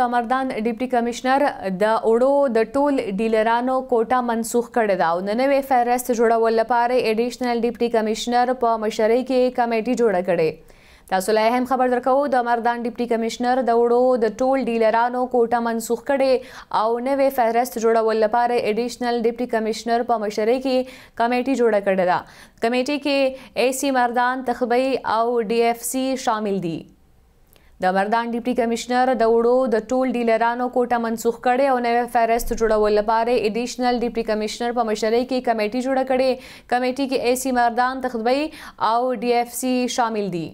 د مردان ډیپټي کمشنر د اوړو د ټول ډیلرانو کوټا منسوخ کړی دا او نوې فهرست جوړول لپاره اډیشنل ډیپټي کمشنر په مشرۍ کې کمیټي جوړه کړې تاسو له هم خبر درکو د مردان ډیپټي کمشنر د وړو د ټول ډیلرانو کوټا منسوخ کړي او نوې فهرست جوړول لپاره اډیشنل ډیپټي کمشنر په مشرۍ کې کمیټي جوړه کړې ده کمیټې کې ایسی مردان تخبی او ډي اف سي شامل دي د مردان ډیپټي کمشنر د وړو د ټول ډیلرانو کوټه منسوخ کړي او نوې فهرست جوړول لپاره اډیشنل ډیپټي کمشنر په مشرۍ کې کمیټي جوړه کړي کمیټي کې ایسی مردان تخبی او ډي اف سي شامل دي